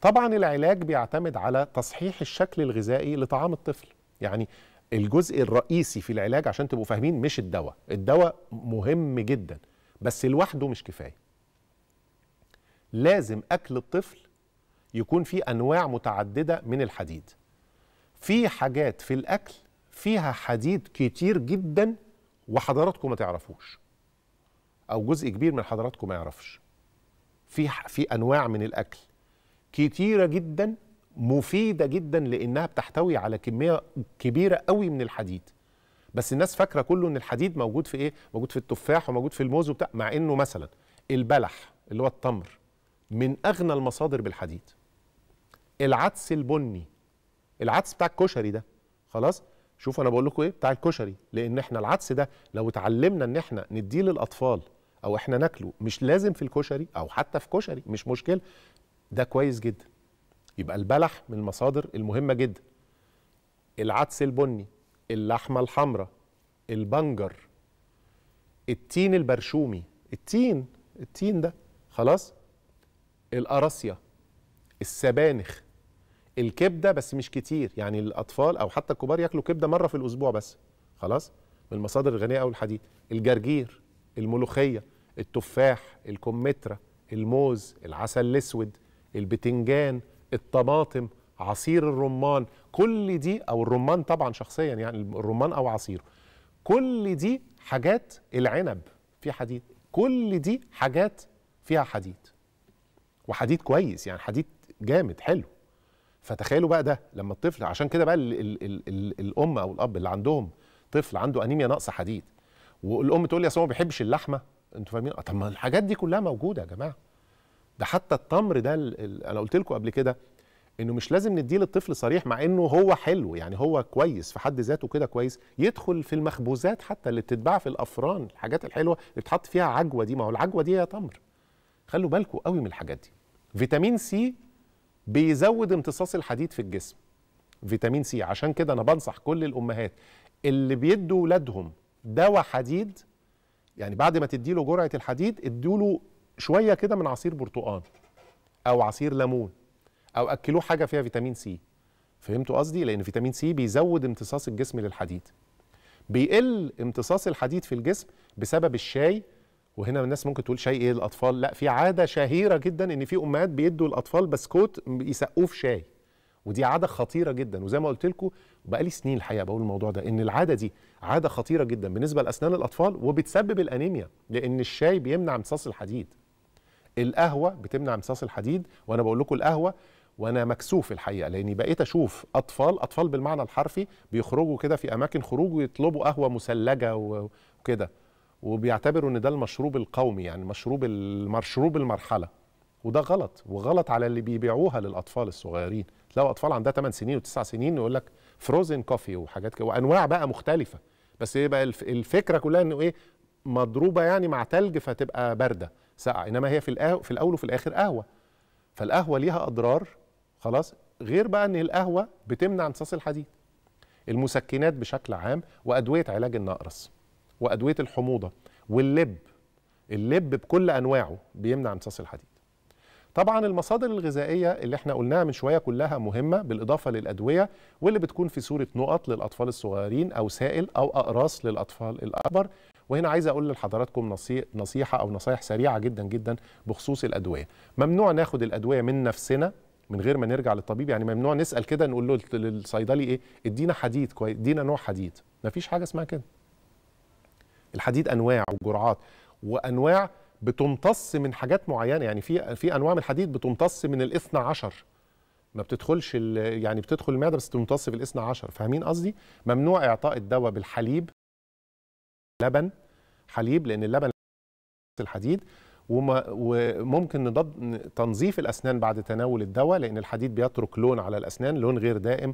طبعا العلاج بيعتمد على تصحيح الشكل الغذائي لطعام الطفل يعني الجزء الرئيسي في العلاج عشان تبقوا فاهمين مش الدواء الدواء مهم جدا بس لوحده مش كفايه لازم اكل الطفل يكون فيه انواع متعدده من الحديد في حاجات في الاكل فيها حديد كتير جدا وحضراتكم ما تعرفوش او جزء كبير من حضراتكم ما يعرفش في في انواع من الاكل كتيرة جدا مفيدة جدا لأنها بتحتوي على كمية كبيرة قوي من الحديد بس الناس فاكرة كله إن الحديد موجود في إيه؟ موجود في التفاح وموجود في الموز وبتاع مع إنه مثلا البلح اللي هو التمر من أغنى المصادر بالحديد العدس البني العدس بتاع الكشري ده خلاص شوف انا بقول لكم ايه بتاع الكشري لان احنا العدس ده لو اتعلمنا ان احنا نديه للاطفال او احنا ناكله مش لازم في الكشري او حتى في كشري مش مشكله ده كويس جدا يبقى البلح من المصادر المهمه جدا العدس البني اللحمه الحمراء البنجر التين البرشومي التين التين ده خلاص القراصيه السبانخ الكبده بس مش كتير يعني الاطفال او حتى الكبار ياكلوا كبده مره في الاسبوع بس خلاص من المصادر الغنيه قوي الحديد الجرجير الملوخيه التفاح الكمثرى الموز العسل الاسود البتنجان الطماطم عصير الرمان كل دي او الرمان طبعا شخصيا يعني الرمان او عصيره كل دي حاجات العنب في حديد كل دي حاجات فيها حديد وحديد كويس يعني حديد جامد حلو فتخيلوا بقى ده لما الطفل عشان كده بقى الام او الاب اللي عندهم طفل عنده انيميا ناقصه حديد والام تقول لي اصل هو ما بيحبش اللحمه انتوا فاهمين طب ما الحاجات دي كلها موجوده يا جماعه ده حتى التمر ده انا قلت لكم قبل كده انه مش لازم نديه للطفل صريح مع انه هو حلو يعني هو كويس في حد ذاته كده كويس يدخل في المخبوزات حتى اللي بتتباع في الافران الحاجات الحلوه اللي بتحط فيها عجوه دي ما هو العجوه دي هي تمر خلوا بالكم قوي من الحاجات دي فيتامين سي بيزود امتصاص الحديد في الجسم فيتامين سي عشان كده انا بنصح كل الامهات اللي بيدوا ولادهم دواء حديد يعني بعد ما تديله جرعه الحديد ادوا له شويه كده من عصير برتقال او عصير ليمون او اكلوه حاجه فيها فيتامين سي فهمتوا قصدي لان فيتامين سي بيزود امتصاص الجسم للحديد بيقل امتصاص الحديد في الجسم بسبب الشاي وهنا الناس ممكن تقول شاي ايه الاطفال لا في عاده شهيره جدا ان في امهات بيدوا الاطفال بسكوت يسقوه في شاي ودي عاده خطيره جدا وزي ما قلت لكم بقالي سنين الحقيقه بقول الموضوع ده ان العاده دي عاده خطيره جدا بالنسبه لاسنان الاطفال وبتسبب الانيميا لان الشاي بيمنع امتصاص الحديد القهوه بتمنع امتصاص الحديد وانا بقول لكم القهوه وانا مكسوف الحقيقه لاني بقيت اشوف اطفال اطفال بالمعنى الحرفي بيخرجوا كده في اماكن خروج ويطلبوا قهوه مثلجه وكده وبيعتبروا ان ده المشروب القومي يعني مشروب المشروب المرحله وده غلط وغلط على اللي بيبيعوها للاطفال الصغيرين تلاقوا اطفال عندها 8 سنين و9 سنين يقول لك فروزن كوفي وحاجات كده وانواع بقى مختلفه بس يبقى الفكره كلها انه ايه مضروبه يعني مع تلج فتبقى بارده ساقعه انما هي في في الاول وفي الاخر قهوه فالقهوه ليها اضرار خلاص غير بقى ان القهوه بتمنع امتصاص الحديد المسكنات بشكل عام وادويه علاج النقرس وادويه الحموضه واللب اللب بكل انواعه بيمنع امتصاص الحديد طبعا المصادر الغذائيه اللي احنا قلناها من شويه كلها مهمه بالاضافه للادويه واللي بتكون في صوره نقط للاطفال الصغيرين او سائل او اقراص للاطفال الاكبر وهنا عايز اقول لحضراتكم نصيحه او نصايح سريعه جدا جدا بخصوص الادويه ممنوع ناخد الادويه من نفسنا من غير ما نرجع للطبيب يعني ممنوع نسال كده نقول له للصيدلي ايه ادينا حديد كويس ادينا نوع حديد مفيش حاجه اسمها كده الحديد انواع وجرعات وانواع بتمتص من حاجات معينه يعني في في انواع من الحديد بتمتص من الاثنى عشر ما بتدخلش يعني بتدخل المعده بس في بالاثنى عشر فاهمين قصدي ممنوع اعطاء الدواء بالحليب لبن حليب لان اللبن الحديد وممكن تنظيف الاسنان بعد تناول الدواء لان الحديد بيترك لون على الاسنان لون غير دائم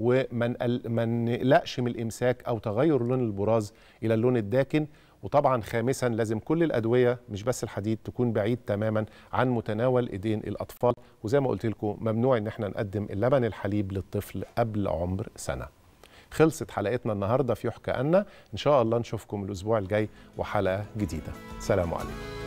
وما نقلقش من الامساك او تغير لون البراز الى اللون الداكن وطبعا خامسا لازم كل الادويه مش بس الحديد تكون بعيد تماما عن متناول ايدين الاطفال وزي ما قلت لكم ممنوع ان احنا نقدم اللبن الحليب للطفل قبل عمر سنه خلصت حلقتنا النهارده في يحكى أن إن شاء الله نشوفكم الأسبوع الجاي وحلقة جديدة سلام عليكم